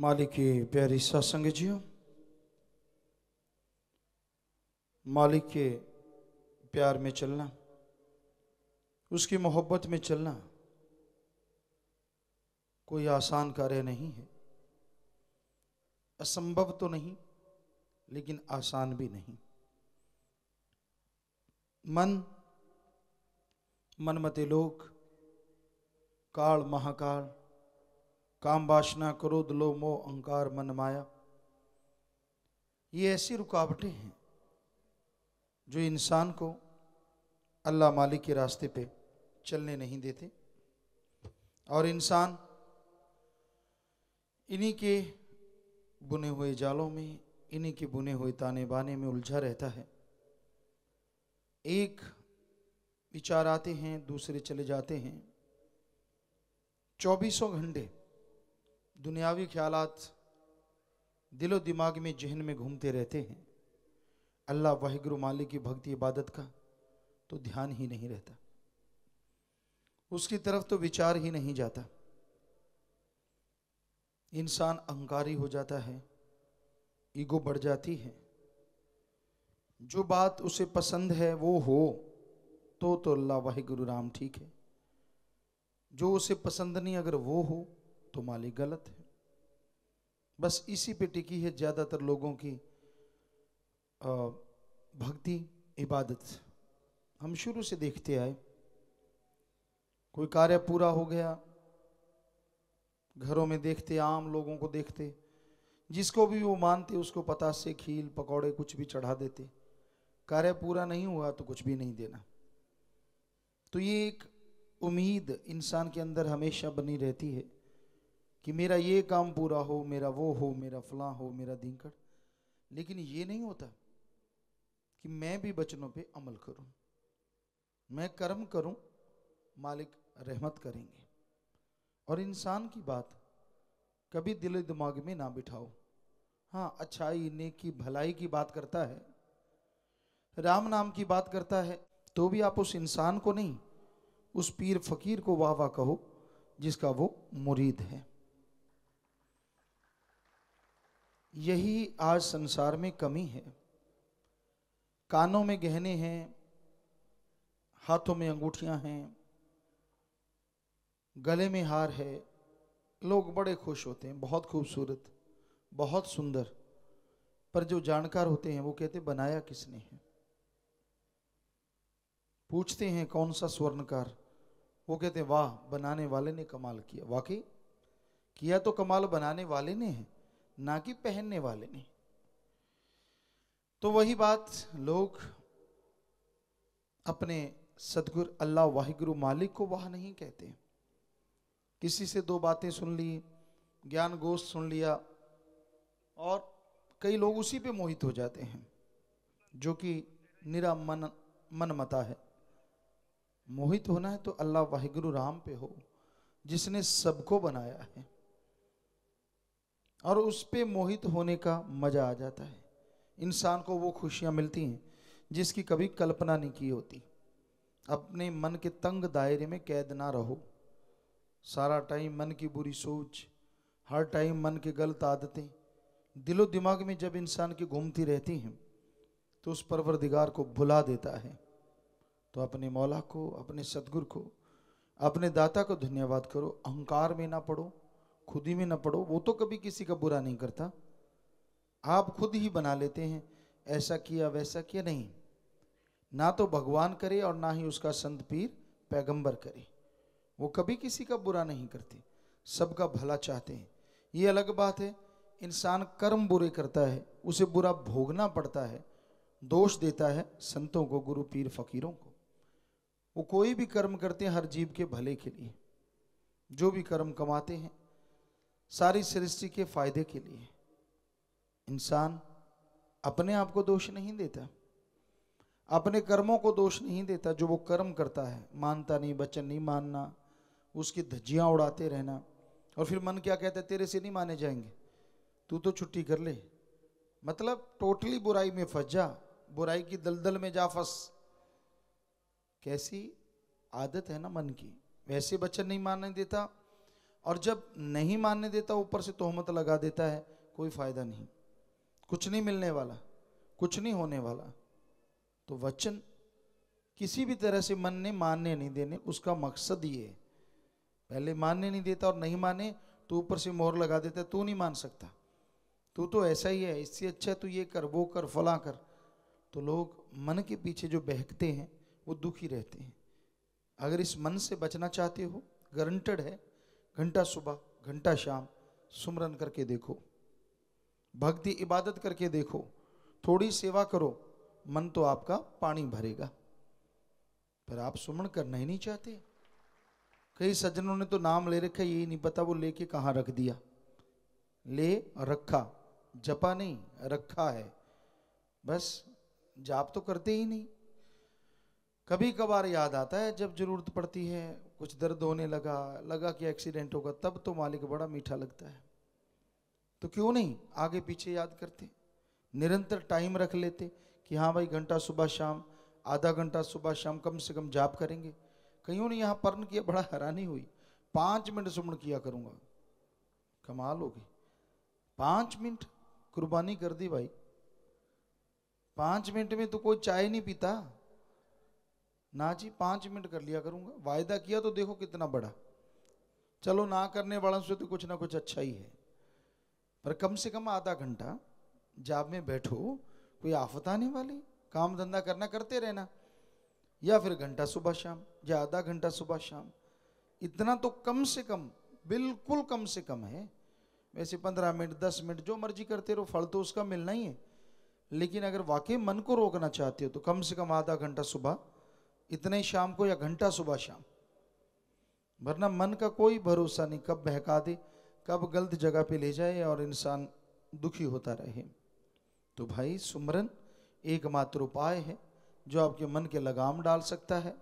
मालिक के प्यारी सत्संग जियो मालिक के प्यार में चलना उसकी मोहब्बत में चलना कोई आसान कार्य नहीं है असंभव तो नहीं लेकिन आसान भी नहीं मन मनमते लोग काल महाकाल काम वासना क्रोध लो मोह अहंकार मन माया ये ऐसी रुकावटें हैं जो इंसान को अल्लाह मालिक के रास्ते पे चलने नहीं देते और इंसान इन्हीं के बुने हुए जालों में इन्हीं के बुने हुए ताने बाने में उलझा रहता है एक विचार आते हैं दूसरे चले जाते हैं चौबीसों घंटे दुनियावी ख्याल दिलो दिमाग में जहन में घूमते रहते हैं अल्लाह वाहिगुरु मालिक की भक्ति इबादत का तो ध्यान ही नहीं रहता उसकी तरफ तो विचार ही नहीं जाता इंसान अहंकारी हो जाता है ईगो बढ़ जाती है जो बात उसे पसंद है वो हो तो तो अल्लाह वाहिगुरु राम ठीक है जो उसे पसंद नहीं अगर वो हो तो मालिक गलत है बस इसी पे टिकी है ज़्यादातर लोगों की भक्ति इबादत हम शुरू से देखते आए कोई कार्य पूरा हो गया घरों में देखते आम लोगों को देखते जिसको भी वो मानते उसको पता से खील पकौड़े कुछ भी चढ़ा देते कार्य पूरा नहीं हुआ तो कुछ भी नहीं देना तो ये एक उम्मीद इंसान के अंदर हमेशा बनी रहती है कि मेरा ये काम पूरा हो मेरा वो हो मेरा फलां हो मेरा दिंकड़ लेकिन ये नहीं होता कि मैं भी बचनों पे अमल करूं मैं कर्म करूं मालिक रहमत करेंगे और इंसान की बात कभी दिल दिमाग में ना बिठाओ हाँ अच्छाई नेकी भलाई की बात करता है राम नाम की बात करता है तो भी आप उस इंसान को नहीं उस पीर फकीर को वाह वाह कहो जिसका वो मुरीद है यही आज संसार में कमी है कानों में गहने हैं हाथों में अंगूठियां हैं गले में हार है लोग बड़े खुश होते हैं बहुत खूबसूरत बहुत सुंदर पर जो जानकार होते हैं वो कहते बनाया किसने है पूछते हैं कौन सा स्वर्णकार वो कहते वाह बनाने वाले ने कमाल किया वाकई किया तो कमाल बनाने वाले ने है ना कि पहनने वाले ने तो वही बात लोग अपने सदगुरु अल्लाह वाहिगुरु मालिक को वह नहीं कहते किसी से दो बातें सुन ली ज्ञान गोष्ठ सुन लिया और कई लोग उसी पे मोहित हो जाते हैं जो कि निरा मन मनमता है मोहित होना है तो अल्लाह वाहिगुरु राम पे हो जिसने सबको बनाया है और उस पर मोहित होने का मज़ा आ जाता है इंसान को वो खुशियाँ मिलती हैं जिसकी कभी कल्पना नहीं की होती अपने मन के तंग दायरे में कैद ना रहो सारा टाइम मन की बुरी सोच हर टाइम मन की गलत आदतें दिलो दिमाग में जब इंसान की घूमती रहती हैं तो उस परवरदिगार को भुला देता है तो अपने मौला को अपने सदगुर को अपने दाता को धन्यवाद करो अहंकार में ना पड़ो खुद ही में न पढ़ो वो तो कभी किसी का बुरा नहीं करता आप खुद ही बना लेते हैं ऐसा किया वैसा किया नहीं ना तो भगवान करे और ना ही उसका संत पीर पैगंबर करे वो कभी किसी का बुरा नहीं करते सबका भला चाहते हैं ये अलग बात है इंसान कर्म बुरे करता है उसे बुरा भोगना पड़ता है दोष देता है संतों को गुरु पीर फकीरों को वो कोई भी कर्म करते हैं हर जीव के भले के लिए जो भी कर्म कमाते हैं सारी सृष्टि के फायदे के लिए इंसान अपने आप को दोष नहीं देता अपने कर्मों को दोष नहीं देता जो वो कर्म करता है मानता नहीं बचन नहीं मानना उसकी धज्जियाँ उड़ाते रहना और फिर मन क्या कहता है तेरे से नहीं माने जाएंगे तू तो छुट्टी कर ले मतलब टोटली बुराई में फंस जा बुराई की दलदल में जा फंस कैसी आदत है ना मन की वैसे बचन नहीं मानने देता और जब नहीं मानने देता ऊपर से तोहमत लगा देता है कोई फायदा नहीं कुछ नहीं मिलने वाला कुछ नहीं होने वाला तो वचन किसी भी तरह से मन ने मानने नहीं देने उसका मकसद ये है पहले मानने नहीं देता और नहीं माने तो ऊपर से मोहर लगा देता तू नहीं मान सकता तू तो ऐसा ही है इससे अच्छा तू ये कर वो कर फला कर तो लोग मन के पीछे जो बहकते हैं वो दुखी रहते हैं अगर इस मन से बचना चाहते हो गारंटेड है घंटा सुबह घंटा शाम सुमरन करके देखो भक्ति इबादत करके देखो थोड़ी सेवा करो मन तो आपका पानी भरेगा पर आप सुमरण करना ही नहीं चाहते कई सज्जनों ने तो नाम ले रखा यही नहीं पता वो लेके कहाँ रख दिया ले रखा जपा नहीं रखा है बस जाप तो करते ही नहीं कभी कभार याद आता है जब जरूरत पड़ती है कुछ दर्द होने लगा लगा कि एक्सीडेंट होगा तब तो मालिक बड़ा मीठा लगता है तो क्यों नहीं आगे पीछे याद करते निरंतर टाइम रख लेते कि हाँ भाई घंटा सुबह शाम आधा घंटा सुबह शाम कम से कम जाप करेंगे कहीं ने यहाँ पर्ण किया बड़ा हैरानी हुई पाँच मिनट सुमण किया करूँगा कमाल होगी पाँच मिनट कुर्बानी कर दी भाई पाँच मिनट में तो कोई चाय नहीं पीता ना जी पांच मिनट कर लिया करूंगा वायदा किया तो देखो कितना बड़ा चलो ना करने वालों से तो कुछ ना कुछ अच्छा ही है पर कम से कम आधा घंटा जाब में बैठो कोई आफत आने वाली काम धंधा करना करते रहना या फिर घंटा सुबह शाम या आधा घंटा सुबह शाम इतना तो कम से कम बिल्कुल कम से कम है वैसे पंद्रह मिनट दस मिनट जो मर्जी करते रहो फल तो उसका मिलना ही है लेकिन अगर वाकई मन को रोकना चाहते हो तो कम से कम आधा घंटा सुबह इतने ही शाम को या घंटा सुबह शाम वरना मन का कोई भरोसा नहीं कब बहका दे कब गलत जगह पे ले जाए और इंसान दुखी होता रहे तो भाई सुमरन एकमात्र उपाय है जो आपके मन के लगाम डाल सकता है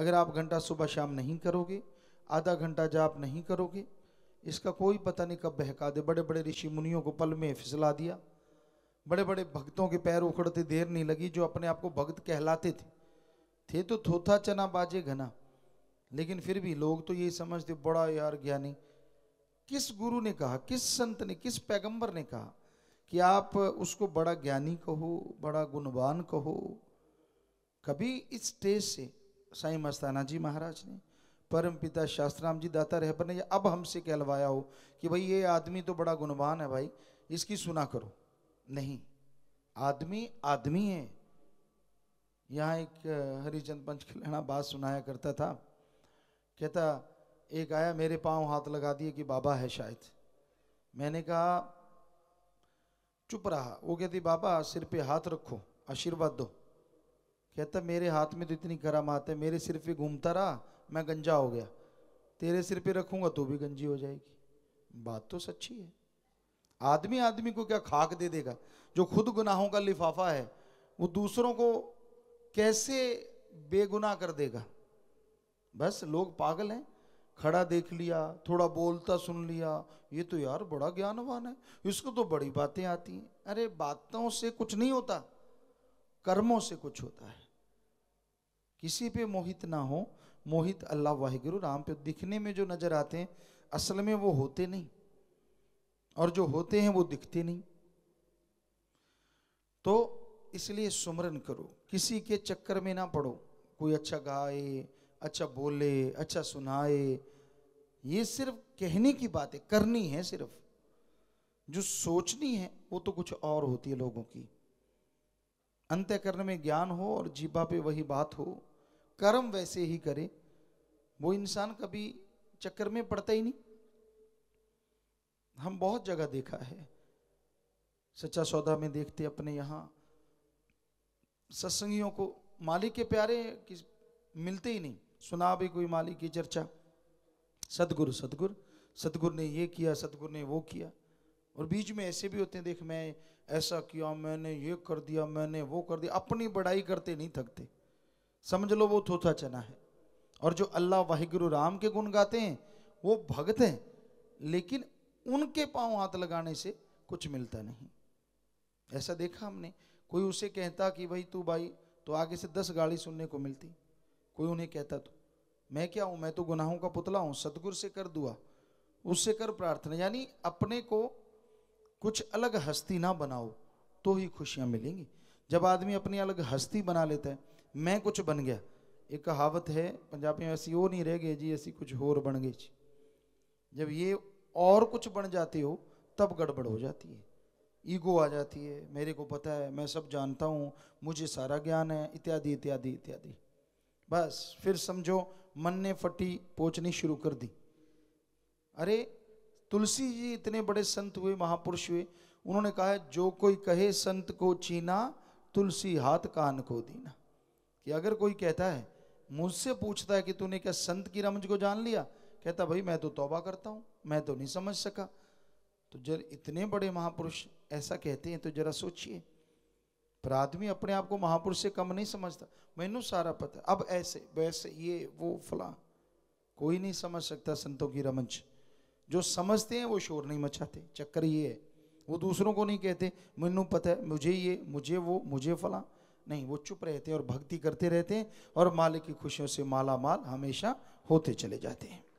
अगर आप घंटा सुबह शाम नहीं करोगे आधा घंटा जाप नहीं करोगे इसका कोई पता नहीं कब बहका दे बड़े बड़े ऋषि मुनियों को पल में फिसला दिया बड़े बड़े भक्तों के पैर उखड़ते देर नहीं लगी जो अपने आप को भक्त कहलाते थे थे तो थोथा चना बाजे घना लेकिन फिर भी लोग तो यही समझते बड़ा यार ज्ञानी किस गुरु ने कहा किस संत ने किस पैगंबर ने कहा कि आप उसको बड़ा ज्ञानी कहो बड़ा गुणवान कहो कभी इस स्टेज से साई मस्ताना जी महाराज ने परम पिता शास्त्राम जी दाता रह ने अब हमसे कहलवाया हो कि भाई ये आदमी तो बड़ा गुणवान है भाई इसकी सुना करो नहीं आदमी आदमी है यहाँ एक हरिचंद पंच खिलाना बात सुनाया करता था कहता एक आया मेरे पांव हाथ लगा दिए कि बाबा है शायद मैंने कहा चुप रहा वो कहती बाबा सिर पे हाथ रखो आशीर्वाद दो कहता मेरे हाथ में तो इतनी करामात है मेरे सिर पे घूमता रहा मैं गंजा हो गया तेरे सिर पे रखूंगा तो भी गंजी हो जाएगी बात तो सच्ची है आदमी आदमी को क्या खाक दे देगा जो खुद गुनाहों का लिफाफा है वो दूसरों को कैसे बेगुनाह कर देगा बस लोग पागल हैं खड़ा देख लिया थोड़ा बोलता सुन लिया ये तो यार बड़ा ज्ञानवान है इसको तो बड़ी बातें आती हैं अरे बातों से कुछ नहीं होता कर्मों से कुछ होता है किसी पे मोहित ना हो मोहित अल्लाह वाहिगुरु राम पे दिखने में जो नजर आते हैं असल में वो होते नहीं और जो होते हैं वो दिखते नहीं तो इसलिए सुमरन करो किसी के चक्कर में ना पड़ो कोई अच्छा गाए अच्छा बोले अच्छा सुनाए ये सिर्फ कहने की बात है करनी है सिर्फ जो सोचनी है वो तो कुछ और होती है लोगों की अंत्यकरण में ज्ञान हो और जीबा पे वही बात हो कर्म वैसे ही करे वो इंसान कभी चक्कर में पड़ता ही नहीं हम बहुत जगह देखा है सच्चा सौदा में देखते अपने यहाँ सत्संगियों को मालिक के प्यारे कि मिलते ही नहीं सुना भी कोई मालिक की चर्चा सदगुरु सदगुरु सदगुरु ने ये किया सदगुरु ने वो किया और बीच में ऐसे भी होते हैं देख मैं ऐसा किया मैंने ये कर दिया मैंने वो कर दिया अपनी बड़ाई करते नहीं थकते समझ लो वो थोथा चना है और जो अल्लाह वाहिगुरु राम के गुण गाते हैं वो भगत हैं लेकिन उनके पांव हाथ लगाने से कुछ मिलता नहीं ऐसा देखा हमने कोई उसे कहता कि भाई तू भाई तो आगे से दस गाली सुनने को मिलती कोई उन्हें कहता तो मैं क्या हूं मैं तो गुनाहों का पुतला हूँ सदगुरु से कर दुआ उससे कर प्रार्थना यानी अपने को कुछ अलग हस्ती ना बनाओ तो ही खुशियाँ मिलेंगी जब आदमी अपनी अलग हस्ती बना लेता है मैं कुछ बन गया एक कहावत है पंजाबी में ऐसी वो नहीं रह गए जी ऐसी कुछ और बन गई जी जब ये और कुछ बन जाते हो तब गड़बड़ हो जाती है ईगो आ जाती है मेरे को पता है मैं सब जानता हूँ मुझे सारा ज्ञान है इत्यादि इत्यादि इत्यादि बस फिर समझो मन ने फटी पोचनी शुरू कर दी अरे तुलसी जी इतने बड़े संत हुए महापुरुष हुए उन्होंने कहा है जो कोई कहे संत को चीना तुलसी हाथ कान को दीना कि अगर कोई कहता है मुझसे पूछता है कि तूने क्या संत की रमज को जान लिया कहता भाई मैं तो तौबा करता हूँ मैं तो नहीं समझ सका तो जब इतने बड़े महापुरुष ऐसा कहते हैं तो जरा सोचिए पर आदमी अपने आप को महापुरुष से कम नहीं समझता मैनू सारा पता अब ऐसे वैसे ये वो फला कोई नहीं समझ सकता संतों की रमंच जो समझते हैं वो शोर नहीं मचाते चक्कर ये है वो दूसरों को नहीं कहते मैनू पता है मुझे ये मुझे वो मुझे फला नहीं वो चुप रहते हैं और भक्ति करते रहते हैं और मालिक की खुशियों से माला माल हमेशा होते चले जाते हैं